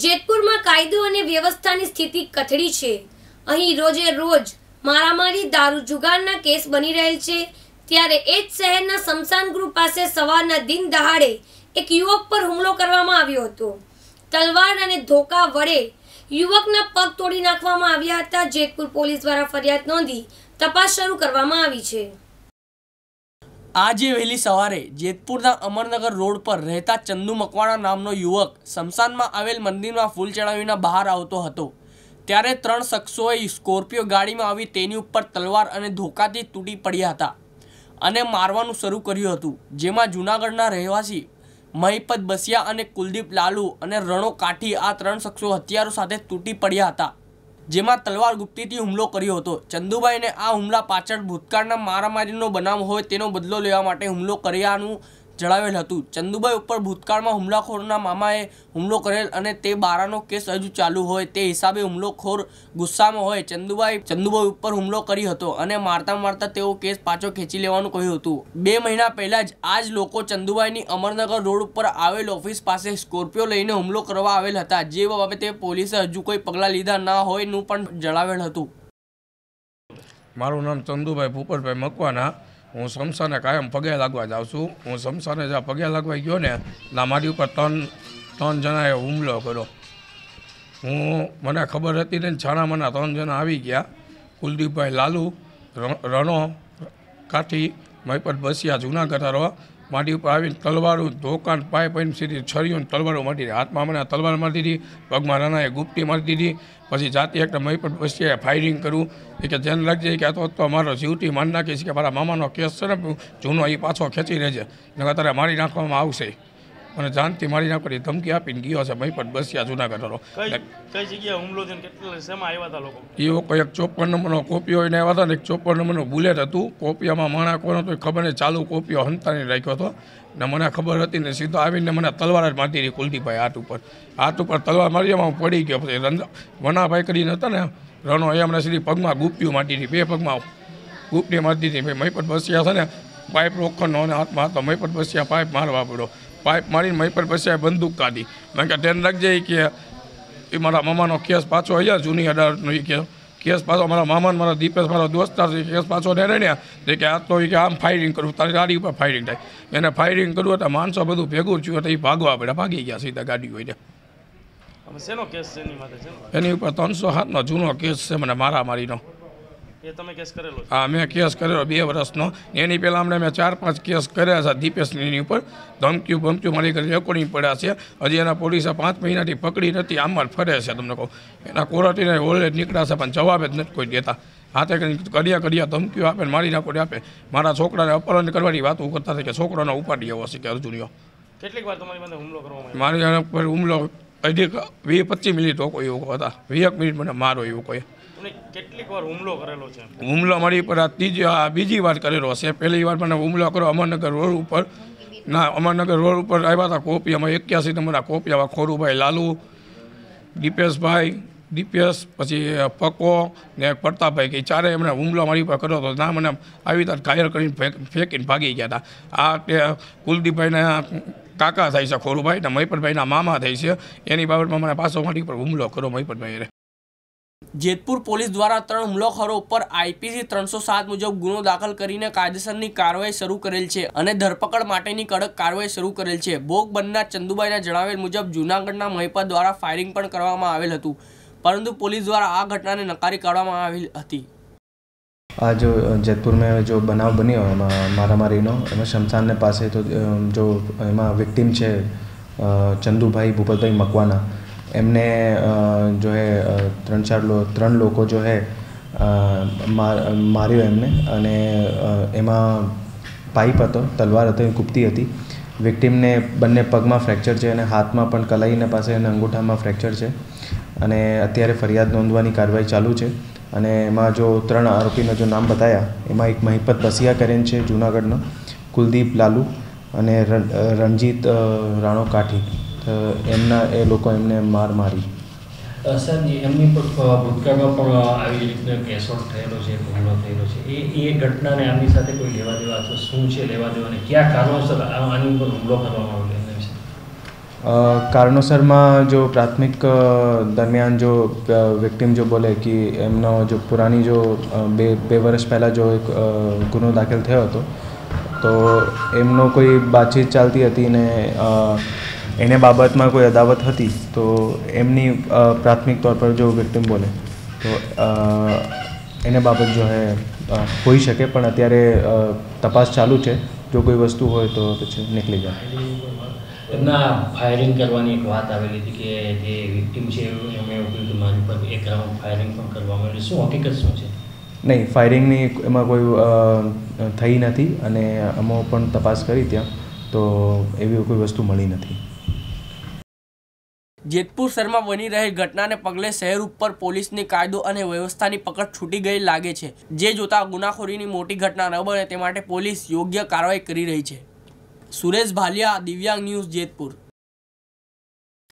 જેતપુરમાં કાયદો અને વ્યવસ્થાની સ્થિતિ કથળી છે અહીં રોજે રોજ મારામારી દારૂ જુગારના કેસ બની રહેલ છે ત્યારે એ જ શહેરના સ્મશાન ગૃહ પાસે સવારના દિન દહાડે એક યુવક પર હુમલો કરવામાં આવ્યો હતો તલવાર અને ધોકા વડે યુવકના પગ તોડી નાખવામાં આવ્યા હતા જેતપુર પોલીસ દ્વારા ફરિયાદ નોંધી તપાસ શરૂ કરવામાં આવી છે આજે વહેલી સવારે જેતપુરના અમરનગર રોડ પર રહેતા ચંદુ મકવાણા નામનો યુવક શમશાનમાં આવેલ મંદિરમાં ફૂલ ચડાવીને બહાર આવતો હતો ત્યારે ત્રણ શખ્સોએ સ્કોર્પિયો ગાડીમાં આવી તેની ઉપર તલવાર અને ધોકાથી તૂટી પડ્યા હતા અને મારવાનું શરૂ કર્યું હતું જેમાં જૂનાગઢના રહેવાસી મહિપત બસિયા અને કુલદીપ લાલુ અને રણો કાઠી આ ત્રણ શખ્સો હથિયારો સાથે તૂટી પડ્યા હતા જેમાં તલવાર ગુપ્તીથી હુમલો કર્યો હતો ચંદુભાઈને આ હુમલા પાછળ ભૂતકાળના મારામારીનો બનાવ હોય તેનો બદલો લેવા માટે હુમલો કર્યાનું જણાવેલ હતું ચંદુભાઈ ઉપર ભૂતકાળમાં હુમલાખોરના મામાએ હુમલો કરેલ અને તે બારાનો કેસ હજુ ચાલુ હોય તે હિસાબે હુમલોખોર ગુસ્સામાં હોય ચંદુભાઈ ચંદુભાઈ ઉપર હુમલો કર્યો હતો અને મારતા મારતા તેઓ કેસ પાછો ખેંચી લેવાનું કહ્યું હતું બે મહિના પહેલાં જ આ જ લોકો ચંદુભાઈની અમરનગર રોડ ઉપર આવેલ ઓફિસ પાસે સ્કોર્પિયો લઈને હુમલો કરવા આવેલ હતા જે બાબતે પોલીસે હજુ કોઈ પગલાં લીધા ના હોયનું પણ જણાવેલ હતું મારું નામ ચંદુભાઈ ભૂપતભાઈ મકવાના હું શમશાને કાયમ પગે લાગવા જાઉં છું હું શમશાને જ્યાં પગે લાગવા ગયો ને ના મારી ઉપર ત્રણ ત્રણ જણાએ હુમલો કર્યો હું મને ખબર હતી ને છાણામાંના ત્રણ જણા આવી ગયા કુલદીપભાઈ લાલુ રણો કાઠી મહીપત બસિયા જૂનાગઢ માટી ઉપર આવીને તલવારું ધોકાન પાય અને સીધી છરીઓને તલવારો મારી દીધી હાથમાં હમણાં તલવાર મારી દીધી પગમાં રણાએ ગુપ્તી મારી દીધી પછી જાતે એકને મય પણ પછી ફાયરિંગ કરવું એ કે ધ્યાન રાખજે કે આ તો તો મારો જીવટી મારી નાખીશ કે મારા મામાનો કેસ છે ને જૂનો એ પાછો ખેંચી લેજે નકર તારે મારી નાખવામાં આવશે મને જાનથી મારી નાખવાની ધમકી આપીને ગયો છે ભાઈ પણ બસિયા જુનાગઢ વાળો કઈ જગ્યાએ હુમલો થયો કેટલા શેમાં આવ્યા હતા લોકો એવો કોઈ એક ચોપન નંબરનો કોપીઓ એને આવ્યા હતા ને એક ચોપન નંબરનો બુલેટ હતું કોપીઓમાં માણા કોણ હતો ખબર નહીં ચાલુ કોપીઓ હંતાની રાખ્યો હતો ને મને ખબર હતી ને સીધો આવીને મને તલવાર જ મારી રહી કુલદીપભાઈ હાથ ઉપર હાથ ઉપર તલવાર મારી એમાં પડી ગયો પછી વનાભાઈ કરીને હતા ને રણો એમને સીધી પગમાં ગુપ્યું માટી હતી બે પગમાં ગુપની મારતી હતી ભાઈ મહીપત બસિયા છે ને પાઇપ રોખણનો અને હાથમાં હતો મહીપત બસ્યા પાઇપ મારવા પડ્યો પાઇપ મારીને મહી પર પછી બંદૂક કાઢી કારણ કે ટ્રેન રાખજે કે એ મારા મામાનો કેસ પાછો અહીંયા જૂની અઢારનો એ કે કેસ પાછો મારા મામાને મારા દીપેશ મારા દોસ્તાર છે કેસ પાછો ને રહ્યા જે કે આ તો કે આમ ફાયરિંગ કરું તારી ગાડી ઉપર ફાયરિંગ થાય એને ફાયરિંગ કરવું એટલે માણસો બધું ભેગું થયું એટલે એ ભાગવા પડ્યા ભાગી ગયા સીધા ગાડી હોય એની ઉપર ત્રણસો સાતનો જૂનો કેસ છે મને મારામારીનો હા મેં કેસ કરેલો બે વર્ષનો એની પહેલાં હમણાં મેં ચાર પાંચ કેસ કર્યા છે દીપેશની ઉપર ધમક્યું ભમક્યું મારી ઘરે રેકોર્ડિંગ પડ્યા છે હજી એના પોલીસે પાંચ મહિનાથી પકડી નથી આમાં ફરે છે તમને કહું એના કોરટીને ઓલરેડી નીકળ્યા છે પણ જવાબ જ નથી કોઈ દેતા હાથે કરીને કર્યા કર્યા ધમકીઓ આપે મારી નાખો આપે મારા છોકરાને અપહરણ કરવાની વાતો કરતા હતા કે છોકરાનો ઉપાડી આવો છે કે અર્જુનીઓ કેટલીક વાર તમારી પાસે હુમલો કરવામાં મારી હુમલો અઢી વીસ પચીસ મિનિટ કોઈ એવું હતા વીસ મિનિટ મને મારો એવું કોઈ હુમલો કરેલો છે હુમલો મારી પર બીજી વાર કરેલો હશે પહેલી વાર મને હુમલો કર્યો અમરનગર રોડ ઉપર ના અમરનગર રોડ ઉપર આવ્યા હતા કોપિયામાં એક્યાસી નંબરના કોપિયામાં ખોરુભાઈ લાલુ દીપેશભાઈ દીપેશ પછી પકો ને પ્રતાપભાઈ કે ચારે એમણે હુમલો મારી પર કર્યો હતો ના મને આવી રીતે ઘાયલ કરીને ફેંકીને ભાગી ગયા હતા આ તે કુલદીપભાઈના કાકા થાય છે ખોરુભાઈ ને મહીપતભાઈના મામા થાય છે એની બાબતમાં મને પાછો મારી પર હુમલો કર્યો મહીપતભાઈએ જેતપુર પોલીસ દ્વારા ત્રણ હુમલાખોરો ઉપર આઈપીસી ત્રણસો સાત મુજબ ગુનો દાખલ કરીને કાયદેસરની કાર્યવાહી શરૂ કરેલ છે અને ધરપકડ માટેની કડક કાર્યવાહી શરૂ કરેલ છે ભોગ બનનાર ચંદુભાઈના જણાવેલ મુજબ જૂનાગઢના મહિપા દ્વારા ફાયરિંગ પણ કરવામાં આવેલ હતું પરંતુ પોલીસ દ્વારા આ ઘટનાને નકારી કાઢવામાં આવી હતી આ જો જેતપુર મેં જો બનાવ બન્યો એમાં મારામારીનો એમાં શમશાનને પાસે તો જો એમાં વિક્ટિમ છે ચંદુભાઈ ભૂપતભાઈ મકવાના એમને જો હે ત્રણ ચાર ત્રણ લોકો જો હે માર્યો એમને અને એમાં પાઇપ હતો તલવાર હતો એ કૂપતી હતી વિક્ટીમને બંને પગમાં ફ્રેક્ચર છે અને હાથમાં પણ કલાઈને પાસે અને અંગૂઠામાં ફ્રેક્ચર છે અને અત્યારે ફરિયાદ નોંધવાની કાર્યવાહી ચાલુ છે અને એમાં જો ત્રણ આરોપીના જો નામ બતાવ્યા એમાં એક મહિપત બસિયા કરેન છે જૂનાગઢનો કુલદીપ લાલુ અને રણજીત રાણો કાઠી તો એમના એ લોકો એમને માર મારી સરજી એમની પર ભૂતકાળમાં પણ આવી રીતના કેસોટ થયેલો છે એ એ ઘટનાને આમની સાથે કોઈ લેવા દેવા અથવા શું છે લેવા દેવાને કયા કારણોસર આની ઉપર કરવામાં આવ્યો એમના કારણોસરમાં જો પ્રાથમિક દરમિયાન જો વ્યક્તિમ જો બોલે કે એમનો જો પુરાની જો બે બે વર્ષ પહેલાં જો એક ગુનો દાખલ થયો હતો તો એમનો કોઈ વાતચીત ચાલતી હતી ને એને બાબતમાં કોઈ અદાવત હતી તો એમની પ્રાથમિક તौर પર જો વિક્ટિમ બોલે તો એને બાબત જો હે હોઈ શકે પણ અત્યારે તપાસ ચાલુ છે જો કોઈ વસ્તુ હોય તો પછી નીકળી જાય એમના ફાયરિંગ કરવાની એક વાત આવેલી હતી કે જે વિક્ટિમ છે એમણે એવું કીધું મારી પર એક રાઉન્ડ ફાયરિંગ પણ કરવામાં આવ્યું શું હકીકત શું છે નહીં ફાયરિંગની એમાં કોઈ થઈ નથી અને અમો પણ તપાસ કરી ત્યાં તો એવી કોઈ વસ્તુ મળી નથી જેતપુર શહેરમાં બની રહેલ ઘટનાને પગલે શહેર ઉપર પોલીસની કાયદો અને વ્યવસ્થાની પકડ છૂટી ગઈ લાગે છે જે જોતા ગુનાખોરીની મોટી ઘટના ન બને તે માટે પોલીસ યોગ્ય કાર્યવાહી કરી રહી છે સુરેશ ભાલિયા દિવ્યાંગ ન્યૂઝ જેતપુર